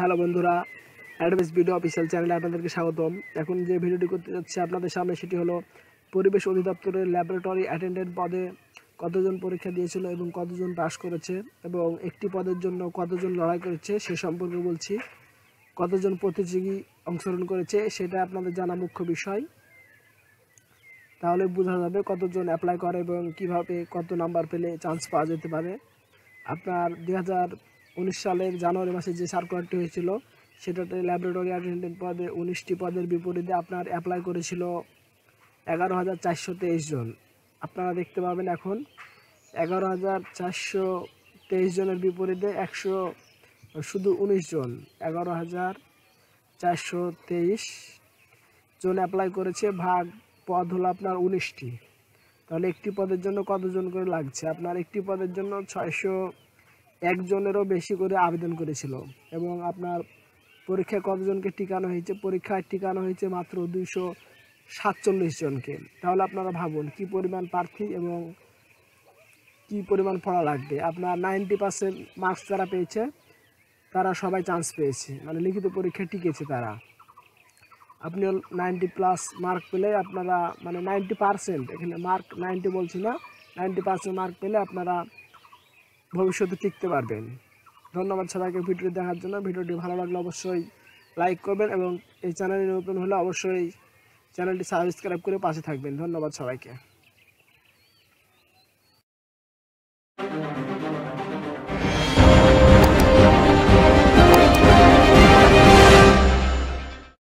hello বন্ধুরা অ্যাডভেস video official চ্যানেলে আপনাদেরকে স্বাগতম এখন যে ভিডিওটি করতে যাচ্ছি আপনাদের সামনে সেটি হলো পরিবেশ অধিদপ্তরের ল্যাবরেটরি অ্যাটেন্ডেন্ট পদে কতজন পরীক্ষা দিয়েছিল এবং কতজন পাস করেছে এবং একটি পদের জন্য কতজন লড়াই করেছে সে সম্পর্কে বলছি কতজন প্রতিযোগী অংশগ্রহণ করেছে সেটা আপনাদের জানা মুখ্য বিষয় তাহলে বোঝা যাবে কতজন অ্যাপ্লাই করে এবং কিভাবে কত নাম্বার পেলে চান্স পাওয়া যেতে পারে আপনার দুই উনিশ সালের জানুয়ারি মাসে যে সার্কুলারটি হয়েছিল সেটাতে ল্যাবরেটরি অ্যাটেন্ডেন্ট পদে উনিশটি পদের বিপরীতে আপনার অ্যাপ্লাই করেছিল এগারো হাজার চারশো তেইশ জন আপনারা দেখতে পাবেন এখন এগারো হাজার চারশো তেইশ জনের বিপরীতে একশো শুধু উনিশ জন এগারো হাজার চারশো তেইশ জন অ্যাপ্লাই করেছে ভাগ পদ হলো আপনার উনিশটি তাহলে একটি পদের জন্য কতজন করে লাগছে আপনার একটি পদের জন্য ছয়শো একজনেরও বেশি করে আবেদন করেছিল এবং আপনার পরীক্ষায় কতজনকে টিকানো হয়েছে পরীক্ষায় টিকানো হয়েছে মাত্র দুইশো সাতচল্লিশ জনকে তাহলে আপনারা ভাবুন কি পরিমাণ প্রার্থী এবং কি পরিমাণ পড়া লাগবে আপনার নাইনটি পার্সেন্ট মার্কস যারা পেয়েছে তারা সবাই চান্স পেয়েছে মানে লিখিত পরীক্ষা টিকেছে তারা আপনি নাইনটি প্লাস মার্ক পেলে আপনারা মানে নাইনটি পার্সেন্ট এখানে মার্ক নাইনটি বলছি না নাইনটি পার্সেন্ট মার্ক পেলে আপনারা ভবিষ্যতে টিকতে পারবেন ধন্যবাদ সবাইকে ভিডিও দেখার জন্য ভিডিওটি ভালো লাগলে অবশ্যই লাইক করবেন এবং এই চ্যানেলে নতুন হলে অবশ্যই চ্যানেলটি সাবস্ক্রাইব করে পাশে থাকবেন ধন্যবাদ সবাইকে